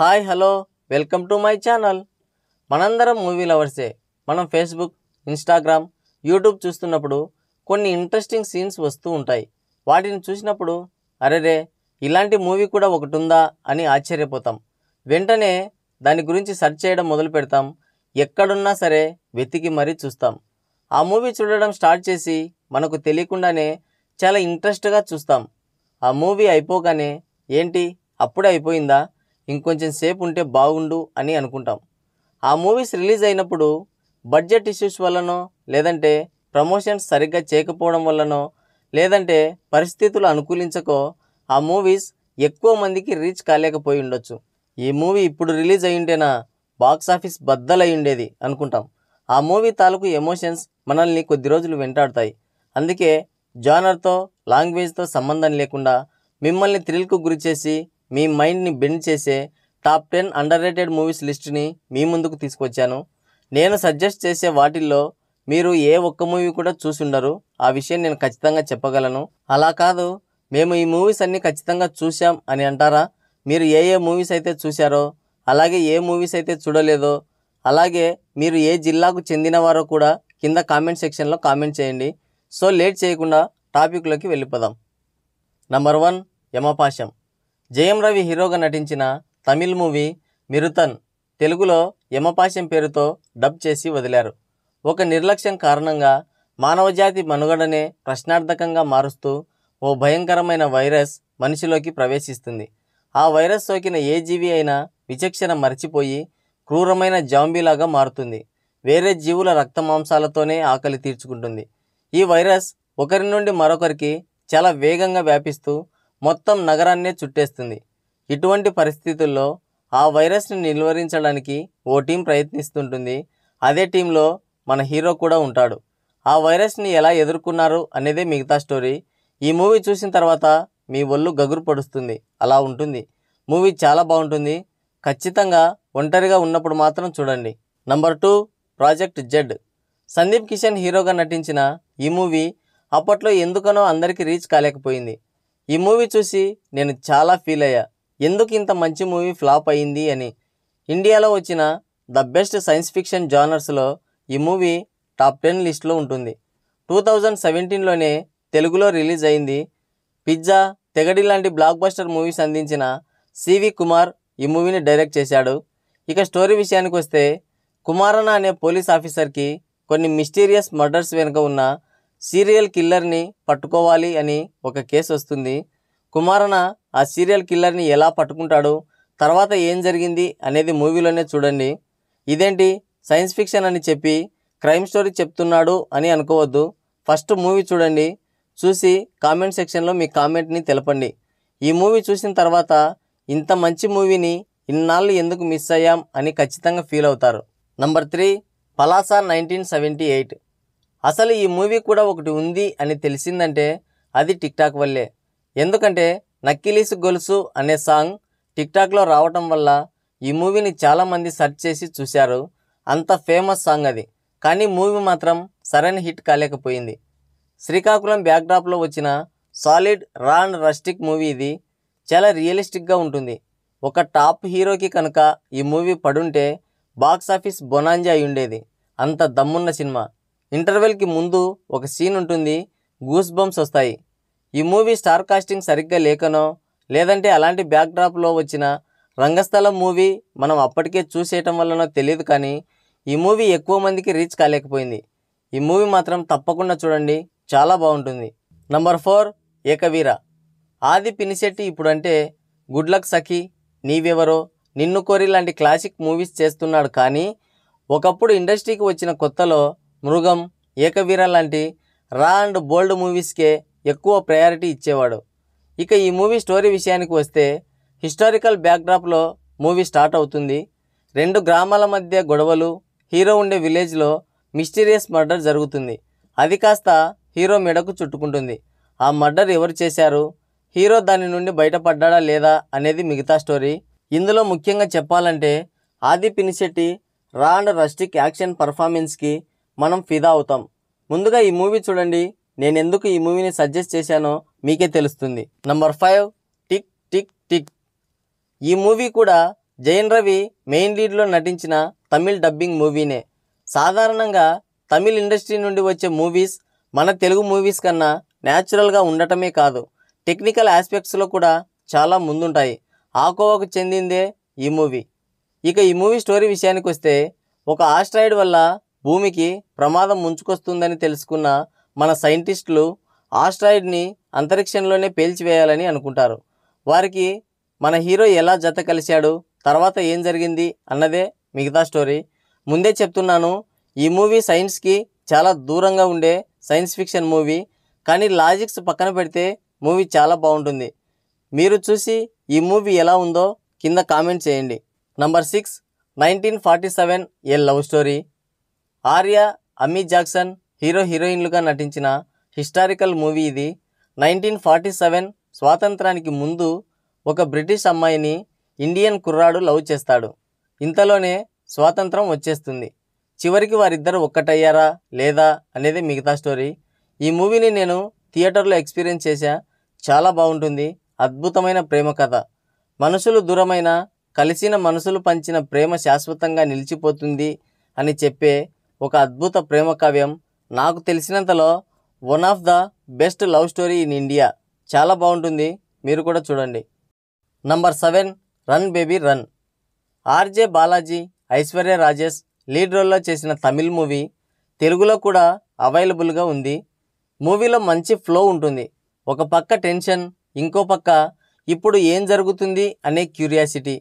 hi hello welcome to my channel మనందరం movie లవర్సే మనం ఫేస్బుక్ ఇన్స్టాగ్రామ్ యూట్యూబ్ చూస్తున్నప్పుడు కొన్ని ఇంట్రెస్టింగ్ సీన్స్ వస్తూ ఉంటాయి వాటిని చూసినప్పుడు అరేరే ఇలాంటి మూవీ కూడా ఒకటి ఉందా అని ఆశ్చర్యపోతాం వెంటనే దాని గురించి సెర్చ్ చేయడం మొదలు పెడతాం ఎక్కడున్నా సరే వెతికి మరీ చూస్తాం ఆ మూవీ చూడడం స్టార్ట్ చేసి మనకు తెలియకుండానే చాలా ఇంట్రెస్ట్గా చూస్తాం ఆ మూవీ అయిపోగానే ఏంటి అప్పుడే అయిపోయిందా ఇంకొంచెం సేపు ఉంటే బాగుండు అని అనుకుంటాం ఆ మూవీస్ రిలీజ్ అయినప్పుడు బడ్జెట్ ఇష్యూస్ వల్లనో లేదంటే ప్రమోషన్స్ సరిగ్గా చేయకపోవడం వల్లనో లేదంటే పరిస్థితులు అనుకూలించకో ఆ మూవీస్ ఎక్కువ మందికి రీచ్ కాలేకపోయి ఉండొచ్చు ఈ మూవీ ఇప్పుడు రిలీజ్ అయ్యుండేనా బాక్సాఫీస్ బద్దలై ఉండేది అనుకుంటాం ఆ మూవీ తాలూకు ఎమోషన్స్ మనల్ని కొద్ది రోజులు వెంటాడుతాయి అందుకే జానర్తో లాంగ్వేజ్తో సంబంధం లేకుండా మిమ్మల్ని థ్రిల్కు గురిచేసి మీ మైండ్ని బెండ్ చేసే top ten underrated movies లిస్ట్ని మీ ముందుకు తీసుకొచ్చాను నేను సజెస్ట్ చేసే వాటిల్లో మీరు ఏ ఒక్క మూవీ కూడా చూసుండరు ఆ విషయం నేను ఖచ్చితంగా చెప్పగలను అలా కాదు మేము ఈ మూవీస్ అన్నీ ఖచ్చితంగా చూసాం అని అంటారా మీరు ఏ ఏ మూవీస్ అయితే చూశారో అలాగే ఏ మూవీస్ అయితే చూడలేదో అలాగే మీరు ఏ జిల్లాకు చెందినవారో కూడా కింద కామెంట్ సెక్షన్లో కామెంట్ చేయండి సో లేట్ చేయకుండా టాపిక్లోకి వెళ్ళిపోదాం నంబర్ వన్ యమపాశం జయం రవి హీరోగా నటించిన తమిళ్ మూవీ మిరుతన్ తెలుగులో యమపాశం పేరుతో డబ్ చేసి వదిలారు ఒక నిర్లక్ష్యం కారణంగా మానవజాతి మనుగడనే ప్రశ్నార్థకంగా మారుస్తూ ఓ భయంకరమైన వైరస్ మనిషిలోకి ప్రవేశిస్తుంది ఆ వైరస్ సోకిన ఏ జీవి అయినా విచక్షణ మరచిపోయి క్రూరమైన జాంబీలాగా మారుతుంది వేరే జీవుల రక్తమాంసాలతోనే ఆకలి తీర్చుకుంటుంది ఈ వైరస్ ఒకరి నుండి మరొకరికి చాలా వేగంగా వ్యాపిస్తూ మొత్తం నగరాన్నే చుట్టేస్తుంది ఇటువంటి పరిస్థితుల్లో ఆ వైరస్ని నిలువరించడానికి ఓ టీం ప్రయత్నిస్తుంటుంది అదే టీంలో మన హీరో కూడా ఉంటాడు ఆ వైరస్ని ఎలా ఎదుర్కొన్నారు అనేదే మిగతా స్టోరీ ఈ మూవీ చూసిన తర్వాత మీ ఒళ్ళు గగురు పడుస్తుంది అలా ఉంటుంది మూవీ చాలా బాగుంటుంది ఖచ్చితంగా ఒంటరిగా ఉన్నప్పుడు మాత్రం చూడండి number two project Z Sundeep Kishan హీరోగా నటించిన ఈ మూవీ అప్పట్లో ఎందుకనో అందరికీ రీచ్ కాలేకపోయింది ఈ మూవీ చూసి నేను చాలా ఫీల్ అయ్యా ఎందుకు ఇంత మంచి మూవీ ఫ్లాప్ అయింది అని ఇండియాలో వచ్చిన ద బెస్ట్ సైన్స్ ఫిక్షన్ జానర్స్లో ఈ మూవీ టాప్ టెన్ లిస్ట్లో ఉంటుంది టూ థౌజండ్ సెవెంటీన్లోనే తెలుగులో రిలీజ్ అయింది పిజ్జా తెగడి లాంటి బ్లాక్ బస్టర్ మూవీస్ అందించిన సివి కుమార్ ఈ మూవీని డైరెక్ట్ చేశాడు ఇక స్టోరీ విషయానికి వస్తే కుమారన అనే పోలీస్ ఆఫీసర్కి కొన్ని మిస్టీరియస్ మర్డర్స్ వెనుక ఉన్న సీరియల్ కిల్లర్ని పట్టుకోవాలి అని ఒక కేసు వస్తుంది కుమారన ఆ సీరియల్ కిల్లర్ని ఎలా పట్టుకుంటాడు తర్వాత ఏం జరిగింది అనేది మూవీలోనే చూడండి ఇదేంటి సైన్స్ ఫిక్షన్ అని చెప్పి క్రైమ్ స్టోరీ చెప్తున్నాడు అని అనుకోవద్దు ఫస్ట్ మూవీ చూడండి చూసి కామెంట్ సెక్షన్లో మీ కామెంట్ని తెలపండి ఈ మూవీ చూసిన తర్వాత ఇంత మంచి మూవీని ఇన్నాళ్ళు ఎందుకు మిస్ అయ్యాం అని ఖచ్చితంగా ఫీల్ అవుతారు number three Palasa nineteen seventy eight అసలు ఈ మూవీ కూడా ఒకటి ఉంది అని తెలిసిందంటే అది టిక్టాక్ వల్లే ఎందుకంటే నక్కిలీసు గొలుసు అనే సాంగ్ టిక్టాక్లో రావటం వల్ల ఈ మూవీని చాలామంది సెర్చ్ చేసి చూశారు అంత ఫేమస్ సాంగ్ అది కానీ మూవీ మాత్రం సరైన హిట్ కాలేకపోయింది శ్రీకాకుళం బ్యాక్డ్రాప్లో వచ్చిన సాలిడ్ రాన్ రస్టిక్ మూవీ ఇది చాలా రియలిస్టిక్గా ఉంటుంది ఒక టాప్ హీరోకి కనుక ఈ మూవీ పడుంటే బాక్సాఫీస్ బొనాంజా అయి ఉండేది అంత దమ్మున్న సినిమా ఇంటర్వెల్కి ముందు ఒక సీన్ ఉంటుంది గూస్ బంప్స్ వస్తాయి ఈ మూవీ స్టార్ కాస్టింగ్ సరిగ్గా లేకనో లేదంటే అలాంటి బ్యాక్డ్రాప్లో వచ్చిన రంగస్థలం మూవీ మనం అప్పటికే చూసేయటం వల్లనో తెలియదు కానీ ఈ మూవీ ఎక్కువ మందికి రీచ్ కాలేకపోయింది ఈ మూవీ మాత్రం తప్పకుండా చూడండి చాలా బాగుంటుంది నంబర్ ఫోర్ ఏకవీర ఆది పినిశెట్టి ఇప్పుడంటే గుడ్ లక్ సఖీ నీవెవరో నిన్ను కోరి లాంటి క్లాసిక్ మూవీస్ చేస్తున్నాడు కానీ ఒకప్పుడు ఇండస్ట్రీకి వచ్చిన కొత్తలో మృగం ఏకవీర లాంటి రా అండ్ బోల్డ్ మూవీస్కే ఎక్కువ ప్రయారిటీ ఇచ్చేవాడు ఇక ఈ మూవీ స్టోరీ విషయానికి వస్తే హిస్టారికల్ బ్యాక్డ్రాప్లో మూవీ స్టార్ట్ అవుతుంది రెండు గ్రామాల మధ్య గొడవలు హీరో ఉండే విలేజ్లో మిస్టీరియస్ మర్డర్ జరుగుతుంది అది కాస్త హీరో మెడకు చుట్టుకుంటుంది ఆ మర్డర్ ఎవరు చేశారు హీరో దాని నుండి బయటపడ్డాడా లేదా అనేది మిగతా స్టోరీ ఇందులో ముఖ్యంగా చెప్పాలంటే ఆది పినిశెట్టి రా అండ్ రస్టిక్ యాక్షన్ పర్ఫార్మెన్స్కి మనం ఫిదా అవుతాం ముందుగా ఈ మూవీ చూడండి నేను ఎందుకు ఈ మూవీని సజెస్ట్ చేశానో మీకే తెలుస్తుంది number five tick tick tick ఈ మూవీ కూడా జయన్ రవి మెయిన్ లీడ్లో నటించిన తమిళ్ డబ్బింగ్ మూవీనే సాధారణంగా తమిళ్ ఇండస్ట్రీ నుండి వచ్చే మూవీస్ మన తెలుగు మూవీస్ కన్నా న్యాచురల్గా ఉండటమే కాదు టెక్నికల్ ఆస్పెక్ట్స్లో కూడా చాలా ముందుంటాయి ఆకోవాకు చెందిందే ఈ మూవీ ఇక ఈ మూవీ స్టోరీ విషయానికి వస్తే ఒక ఆస్ట్రాయిడ్ వల్ల భూమికి ప్రమాదం ముంచుకొస్తుందని తెలుసుకున్న మన సైంటిస్టులు ఆస్ట్రాయిడ్ని అంతరిక్షంలోనే పేల్చివేయాలని అనుకుంటారు వారికి మన హీరో ఎలా జత కలిశాడు తర్వాత ఏం జరిగింది అన్నదే మిగతా స్టోరీ ముందే చెప్తున్నాను ఈ మూవీ సైన్స్కి చాలా దూరంగా ఉండే సైన్స్ ఫిక్షన్ మూవీ కానీ లాజిక్స్ పక్కన పెడితే మూవీ చాలా బాగుంటుంది మీరు చూసి ఈ మూవీ ఎలా ఉందో కింద కామెంట్ చేయండి number six nineteen forty seven a love story Arya Amy Jackson hero హీరోయిన్లుగా నటించిన హిస్టారికల్ మూవీ ఇది నైన్టీన్ ఫార్టీ సెవెన్ స్వాతంత్రానికి ముందు ఒక బ్రిటిష్ అమ్మాయిని ఇండియన్ కుర్రాడు లవ్ చేస్తాడు ఇంతలోనే స్వాతంత్రం వచ్చేస్తుంది చివరికి వారిద్దరు ఒక్కటయ్యారా లేదా అనేది మిగతా స్టోరీ ఈ మూవీని నేను థియేటర్లో ఎక్స్పీరియన్స్ చేశా చాలా బాగుంటుంది అద్భుతమైన ప్రేమ కథ మనుషులు దూరమైన కలిసిన మనసులు పంచిన ప్రేమ శాశ్వతంగా నిలిచిపోతుంది అని చెప్పే ఒక అద్భుత ప్రేమ కావ్యం నాకు తెలిసినంతలో one of the best love story in India చాలా బాగుంటుంది మీరు కూడా చూడండి number seven run baby run RJ Balaji Aishwarya Rajesh lead రోల్లో చేసిన తమిళ్ మూవీ తెలుగులో కూడా అవైలబుల్గా ఉంది మూవీలో మంచి ఫ్లో ఉంటుంది ఒక పక్క టెన్షన్ ఇంకో పక్క ఇప్పుడు ఏం జరుగుతుంది అనే curiosity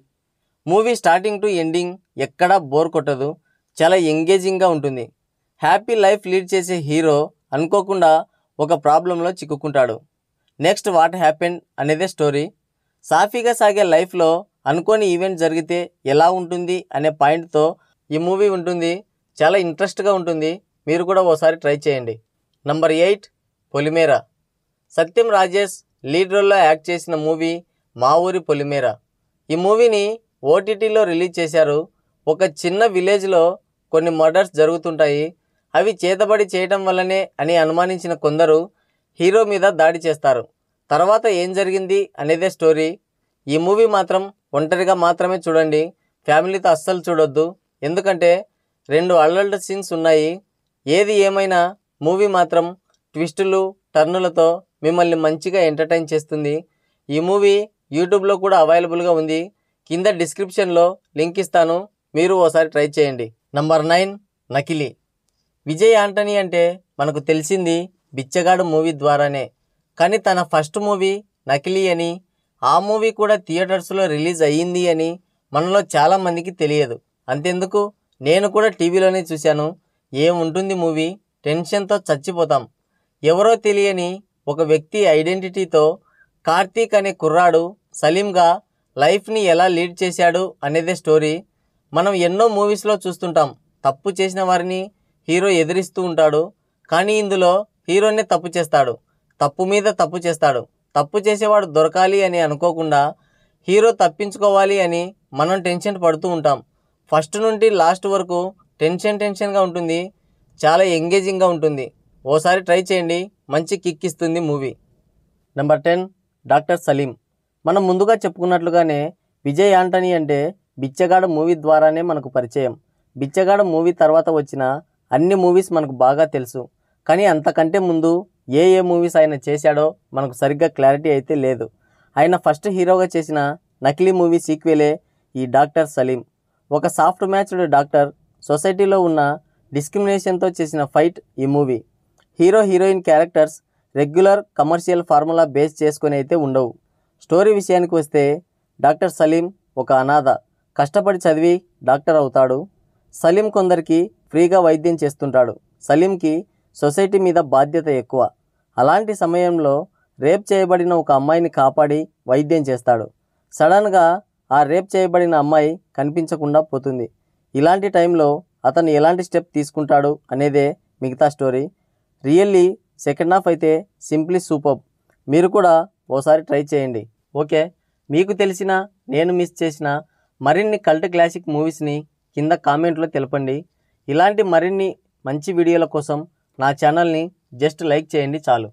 movie starting to ending ఎక్కడా బోర్ కొట్టదు చాలా ఎంగేజింగ్గా ఉంటుంది హ్యాపీ లైఫ్ లీడ్ చేసే హీరో అనుకోకుండా ఒక ప్రాబ్లంలో చిక్కుకుంటాడు నెక్స్ట్ వాట్ హ్యాపెన్ అనేదే స్టోరీ సాఫీగా సాగే లైఫ్లో అనుకోని ఈవెంట్ జరిగితే ఎలా ఉంటుంది అనే పాయింట్తో ఈ మూవీ ఉంటుంది చాలా ఇంట్రెస్ట్గా ఉంటుంది మీరు కూడా ఓసారి ట్రై చేయండి number eight Polimera Satyam Rajesh lead రోల్లో యాక్ట్ చేసిన మూవీ మా ఊరి పొలిమేరా ఈ మూవీని ఓటీటీలో రిలీజ్ చేశారు ఒక చిన్న విలేజ్లో కొన్ని మర్డర్స్ జరుగుతుంటాయి అవి చేతబడి చేయటం వల్లనే అని అనుమానించిన కొందరు హీరో మీద దాడి చేస్తారు తర్వాత ఏం జరిగింది అనేదే స్టోరీ ఈ మూవీ మాత్రం ఒంటరిగా మాత్రమే చూడండి ఫ్యామిలీతో అస్సలు చూడొద్దు ఎందుకంటే రెండు అడల్ట్ సీన్స్ ఉన్నాయి ఏది ఏమైనా మూవీ మాత్రం ట్విస్టులు టర్నులతో మిమ్మల్ని మంచిగా ఎంటర్టైన్ చేస్తుంది ఈ మూవీ యూట్యూబ్లో కూడా అవైలబుల్గా ఉంది కింద డిస్క్రిప్షన్లో లింక్ ఇస్తాను మీరు ఓసారి ట్రై చేయండి నంబర్ నైన్ నకిలీ విజయ్ ఆంటనీ అంటే మనకు తెలిసింది బిచ్చగాడు మూవీ ద్వారానే కానీ తన ఫస్ట్ మూవీ నకిలీ అని ఆ మూవీ కూడా థియేటర్స్లో రిలీజ్ అయ్యింది అని మనలో చాలామందికి తెలియదు అంతెందుకు నేను కూడా టీవీలోనే చూశాను ఏముంటుంది మూవీ టెన్షన్తో చచ్చిపోతాం ఎవరో తెలియని ఒక వ్యక్తి ఐడెంటిటీతో కార్తీక్ అనే కుర్రాడు సలీంగా లైఫ్ని ఎలా లీడ్ చేశాడు అనేదే స్టోరీ మనం ఎన్నో మూవీస్లో చూస్తుంటాం తప్పు చేసిన వారిని హీరో ఎదిరిస్తూ ఉంటాడు కానీ ఇందులో హీరోనే తప్పు చేస్తాడు తప్పు మీద తప్పు చేస్తాడు తప్పు చేసేవాడు దొరకాలి అని అనుకోకుండా హీరో తప్పించుకోవాలి అని మనం టెన్షన్ పడుతూ ఉంటాం ఫస్ట్ నుండి లాస్ట్ వరకు టెన్షన్ టెన్షన్గా ఉంటుంది చాలా ఎంగేజింగ్గా ఉంటుంది ఓసారి ట్రై చేయండి మంచి కిక్ ఇస్తుంది movie number ten doctor Salim మనం ముందుగా చెప్పుకున్నట్లుగానే విజయ్ యాంటనీ అంటే బిచ్చగాడ మూవీ ద్వారానే మనకు పరిచయం బిచ్చగాడ మూవీ తర్వాత వచ్చిన అన్ని మూవీస్ మనకు బాగా తెలుసు కానీ అంతకంటే ముందు ఏ ఏ మూవీస్ ఆయన చేశాడో మనకు సరిగ్గా క్లారిటీ అయితే లేదు ఆయన ఫస్ట్ హీరోగా చేసిన నకిలీ మూవీ సీక్వెలే ఈ డాక్టర్ సలీం ఒక సాఫ్ట్ మ్యాచ్డ్ డాక్టర్ సొసైటీలో ఉన్న డిస్క్రిమినేషన్తో చేసిన ఫైట్ ఈ movie hero heroine characters regular commercial formula base చేసుకొని అయితే ఉండవు స్టోరీ విషయానికి వస్తే డాక్టర్ సలీం ఒక అనాథ కష్టపడి చదివి డాక్టర్ అవుతాడు సలీం కొందరికి ఫ్రీగా వైద్యం చేస్తుంటాడు సలీంకి సొసైటీ మీద బాధ్యత ఎక్కువ అలాంటి సమయంలో రేప్ చేయబడిన ఒక అమ్మాయిని కాపాడి వైద్యం చేస్తాడు సడన్గా ఆ రేప్ చేయబడిన అమ్మాయి కనిపించకుండా పోతుంది ఇలాంటి టైంలో అతను ఎలాంటి స్టెప్ తీసుకుంటాడు అనేదే మిగతా స్టోరీ రియల్లీ సెకండ్ హాఫ్ అయితే సింప్లీ సూపర్ మీరు కూడా ఓసారి ట్రై చేయండి ఓకే మీకు తెలిసిన నేను మిస్ చేసిన మరిన్ని కల్ట్ క్లాసిక్ మూవీస్ని కింద కామెంట్లో తెలపండి ఇలాంటి మరిన్ని మంచి వీడియోల కోసం నా ఛానల్ని జస్ట్ లైక్ చేయండి చాలు